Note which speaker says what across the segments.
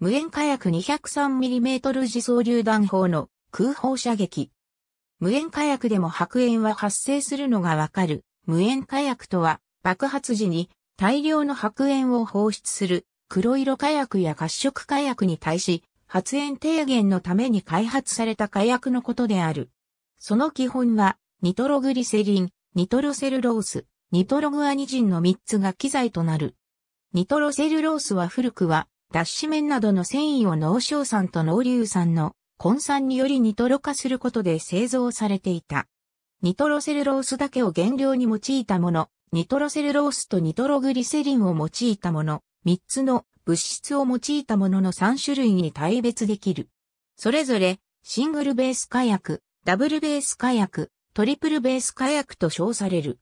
Speaker 1: 無煙火薬 203mm 自走榴弾砲の空砲射撃。無煙火薬でも白煙は発生するのがわかる。無煙火薬とは、爆発時に大量の白煙を放出する黒色火薬や褐色火薬に対し、発煙低減のために開発された火薬のことである。その基本は、ニトログリセリン、ニトロセルロース、ニトログアニジンの3つが機材となる。ニトロセルロースは古くは脱脂綿などの繊維を農硝酸と農硫酸の混酸によりニトロ化することで製造されていた。ニトロセルロースだけを原料に用いたもの、ニトロセルロースとニトログリセリンを用いたもの、3つの物質を用いたものの3種類に対別できる。それぞれ、シングルベース火薬、ダブルベース火薬、トリプルベース火薬と称される。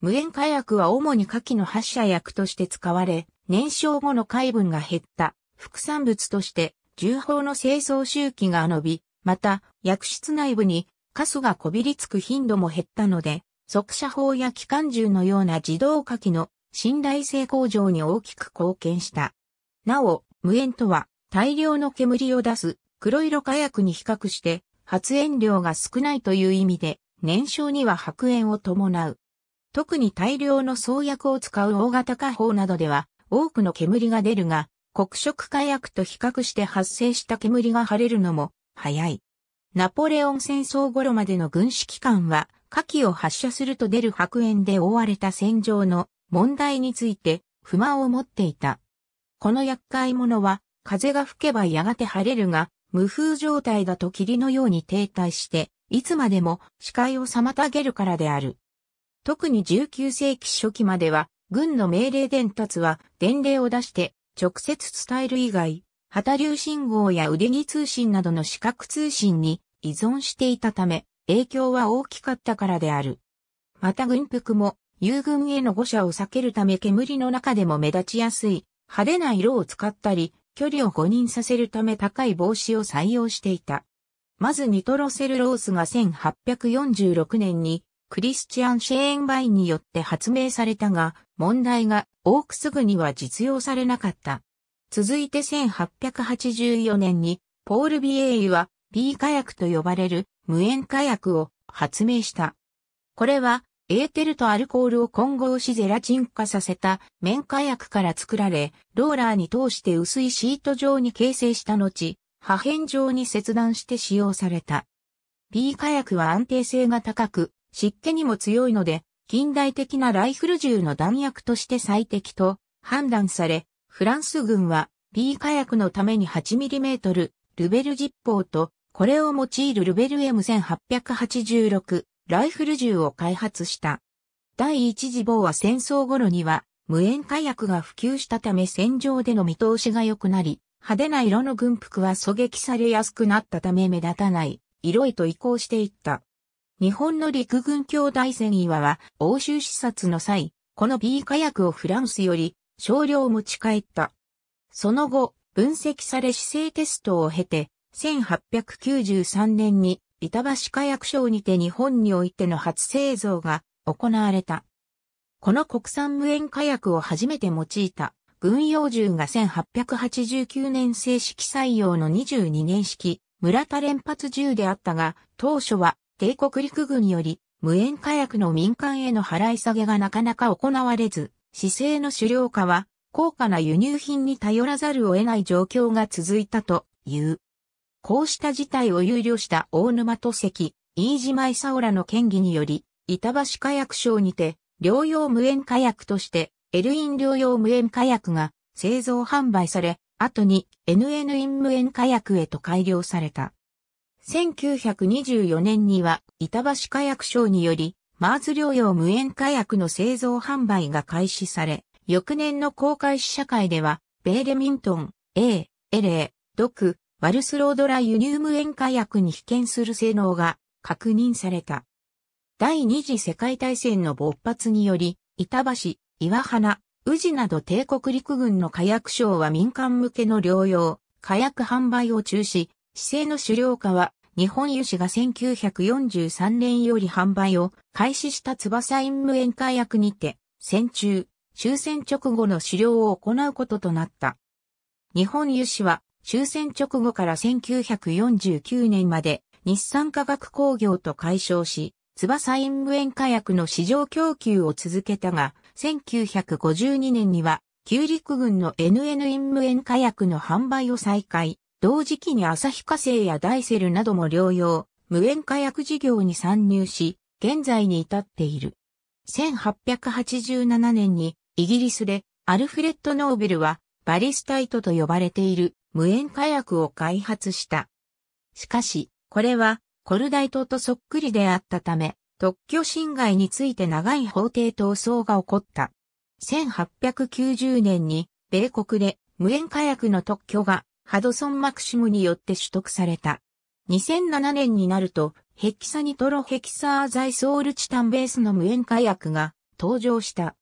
Speaker 1: 無塩火薬は主に火器の発射薬として使われ、燃焼後の海分が減った副産物として重宝の清掃周期が伸び、また薬室内部にカスがこびりつく頻度も減ったので、速射砲や機関銃のような自動火器の信頼性向上に大きく貢献した。なお、無煙とは大量の煙を出す黒色火薬に比較して発煙量が少ないという意味で燃焼には白煙を伴う。特に大量の創薬を使う大型火砲などでは多くの煙が出るが、黒色火薬と比較して発生した煙が晴れるのも早い。ナポレオン戦争頃までの軍事機関は、火器を発射すると出る白煙で覆われた戦場の問題について不満を持っていた。この厄介者は、風が吹けばやがて晴れるが、無風状態だと霧のように停滞して、いつまでも視界を妨げるからである。特に19世紀初期までは、軍の命令伝達は伝令を出して直接伝える以外、旗流信号や腕着通信などの視覚通信に依存していたため、影響は大きかったからである。また軍服も、友軍への誤射を避けるため煙の中でも目立ちやすい、派手な色を使ったり、距離を誤認させるため高い帽子を採用していた。まずニトロセルロースが1846年にクリスチャン・シェーンバインによって発明されたが、問題が多くすぐには実用されなかった。続いて1884年にポール・ビエイは B 火薬と呼ばれる無塩火薬を発明した。これはエーテルとアルコールを混合しゼラチン化させた綿火薬から作られ、ローラーに通して薄いシート状に形成した後、破片状に切断して使用された。B 火薬は安定性が高く、湿気にも強いので、近代的なライフル銃の弾薬として最適と判断され、フランス軍は B 火薬のために 8mm ルベル実砲と、これを用いるルベル M1886 ライフル銃を開発した。第一次防は戦争頃には無煙火薬が普及したため戦場での見通しが良くなり、派手な色の軍服は狙撃されやすくなったため目立たない色へと移行していった。日本の陸軍兄弟船岩は欧州視察の際、この B 火薬をフランスより少量持ち帰った。その後、分析され姿勢テストを経て、1893年に板橋火薬省にて日本においての初製造が行われた。この国産無塩火薬を初めて用いた軍用銃が1889年正式採用の22年式村田連発銃であったが、当初は帝国陸軍により、無縁火薬の民間への払い下げがなかなか行われず、市政の狩猟化は、高価な輸入品に頼らざるを得ない状況が続いたという。こうした事態を憂慮した大沼と関、飯島勲らの県議により、板橋火薬省にて、療養無縁火薬として、エルイン療養無縁火薬が製造販売され、後に NN イン無縁火薬へと改良された。1924年には板橋火薬省により、マーズ療養無煙火薬の製造販売が開始され、翌年の公開試写会では、ベーレミントン、A、エレドク、ワルスロードラ輸入無煙火薬に被験する性能が確認された。第二次世界大戦の勃発により、板橋、岩花、宇治など帝国陸軍の火薬省は民間向けの療養、火薬販売を中止、市政の狩猟家は、日本油脂が1943年より販売を開始した翼陰無宴会役にて、戦中、終戦直後の狩猟を行うこととなった。日本油脂は終戦直後から1949年まで日産化学工業と解消し、翼陰無塩火薬の市場供給を続けたが、1952年には、旧陸軍の NN 陰無塩火薬の販売を再開。同時期に旭化成やダイセルなども療養、無塩化薬事業に参入し、現在に至っている。1887年にイギリスでアルフレッド・ノーベルはバリスタイトと呼ばれている無塩化薬を開発した。しかし、これはコルダイトとそっくりであったため、特許侵害について長い法廷闘争が起こった。1890年に米国で無塩化薬の特許がハドソン・マクシムによって取得された。2007年になると、ヘキサニトロヘキサーザイソールチタンベースの無塩化薬が登場した。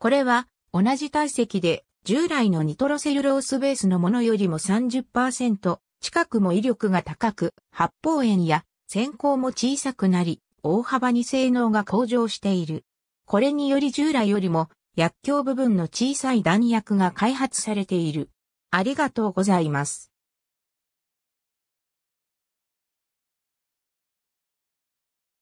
Speaker 1: これは、同じ体積で、従来のニトロセルロースベースのものよりも30%近くも威力が高く、発泡炎や先行も小さくなり、大幅に性能が向上している。これにより従来よりも薬莢部分の小さい弾薬が開発されている。ありがとうございます。